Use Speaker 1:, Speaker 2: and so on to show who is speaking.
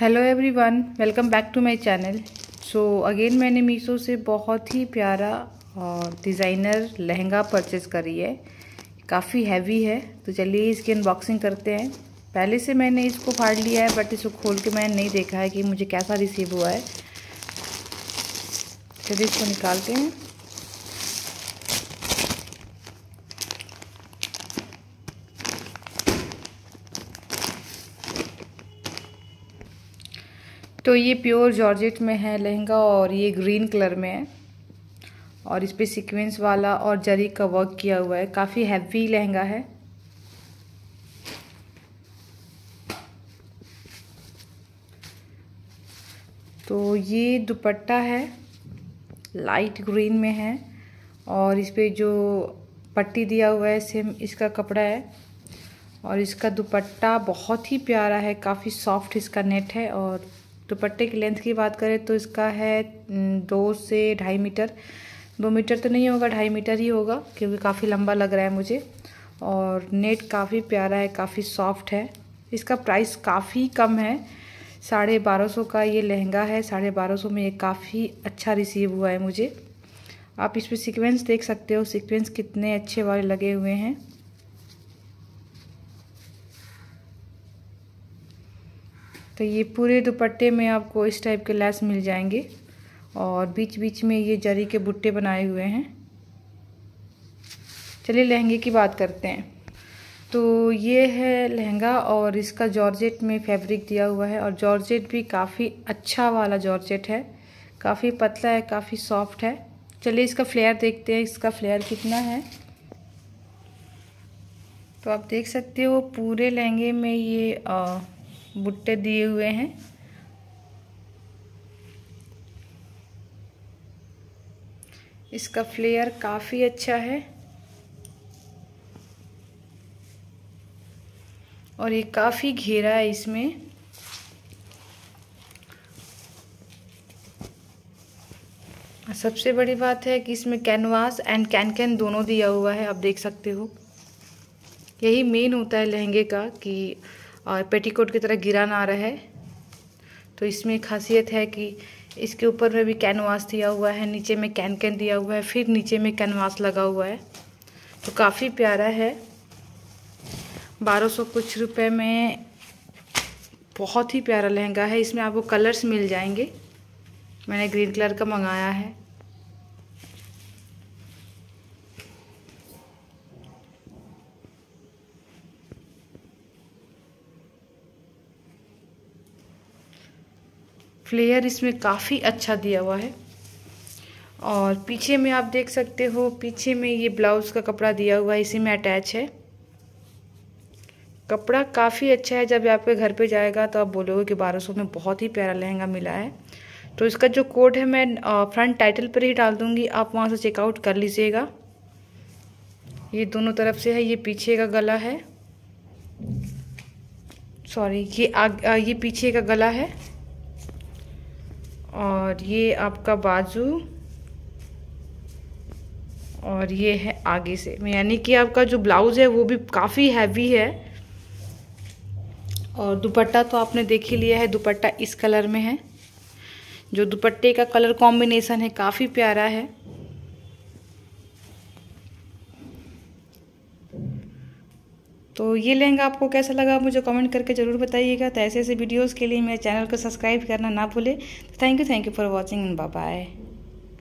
Speaker 1: hello everyone welcome back to my channel so again मैंने मीशो से बहुत ही प्यारा और डिज़ाइनर लहंगा परचेज़ करी है काफ़ी हैवी है तो चलिए इसकी अनबॉक्सिंग करते हैं पहले से मैंने इसको फाड़ लिया है बट इसको खोल के मैंने नहीं देखा है कि मुझे कैसा रिसीव हुआ है चलिए इसको निकालते हैं तो ये प्योर जॉर्जेट में है लहंगा और ये ग्रीन कलर में है और इस पर सिक्वेंस वाला और जरी का वर्क किया हुआ है काफ़ी हैवी लहंगा है तो ये दुपट्टा है लाइट ग्रीन में है और इस पर जो पट्टी दिया हुआ है सेम इसका कपड़ा है और इसका दुपट्टा बहुत ही प्यारा है काफ़ी सॉफ्ट इसका नेट है और दुपट्टे की लेंथ की बात करें तो इसका है दो से ढाई मीटर दो मीटर तो नहीं होगा ढाई मीटर ही होगा क्योंकि काफ़ी लंबा लग रहा है मुझे और नेट काफ़ी प्यारा है काफ़ी सॉफ्ट है इसका प्राइस काफ़ी कम है साढ़े बारह सौ का ये लहंगा है साढ़े बारह सौ में ये काफ़ी अच्छा रिसीव हुआ है मुझे आप इस पर सिक्वेंस देख सकते हो सिक्वेंस कितने अच्छे वाले लगे हुए हैं तो ये पूरे दुपट्टे में आपको इस टाइप के लैस मिल जाएंगे और बीच बीच में ये जरी के बुट्टे बनाए हुए हैं चलिए लहंगे की बात करते हैं तो ये है लहंगा और इसका जॉर्जेट में फैब्रिक दिया हुआ है और जॉर्जेट भी काफ़ी अच्छा वाला जॉर्जेट है काफ़ी पतला है काफ़ी सॉफ्ट है चलिए इसका फ्लेयर देखते हैं इसका फ्लेयर कितना है तो आप देख सकते हो पूरे लहंगे में ये आ, बुट्टे दिए हुए हैं इसका फ्लेयर काफ़ी अच्छा है और ये काफ़ी घेरा है इसमें सबसे बड़ी बात है कि इसमें कैनवास एंड कैन कैन दोनों दिया हुआ है आप देख सकते हो यही मेन होता है लहंगे का कि और पेटीकोट की तरह गिरा ना रहे तो इसमें खासियत है कि इसके ऊपर में भी कैनवास दिया हुआ है नीचे में कैन कैन दिया हुआ है फिर नीचे में कैनवास लगा हुआ है तो काफ़ी प्यारा है बारह सौ कुछ रुपए में बहुत ही प्यारा लहंगा है इसमें आपको कलर्स मिल जाएंगे मैंने ग्रीन कलर का मंगाया है फ्लेयर इसमें काफ़ी अच्छा दिया हुआ है और पीछे में आप देख सकते हो पीछे में ये ब्लाउज़ का कपड़ा दिया हुआ है इसी में अटैच है कपड़ा काफ़ी अच्छा है जब आपके घर पे जाएगा तो आप बोलोगे कि बारह सौ में बहुत ही प्यारा लहंगा मिला है तो इसका जो कोड है मैं फ्रंट टाइटल पर ही डाल दूँगी आप वहाँ से चेकआउट कर लीजिएगा ये दोनों तरफ से है ये पीछे का गला है सॉरी ये आ, ये पीछे का गला है और ये आपका बाजू और ये है आगे से यानी कि आपका जो ब्लाउज़ है वो भी काफ़ी हैवी है और दुपट्टा तो आपने देख ही लिया है दुपट्टा इस कलर में है जो दुपट्टे का कलर कॉम्बिनेसन है काफ़ी प्यारा है तो ये लहंगा आपको कैसा लगा मुझे कमेंट करके ज़रूर बताइएगा तो ऐसे ऐसे वीडियोज़ के लिए मेरे चैनल को सब्सक्राइब करना ना भूले thank you thank you for watching and bye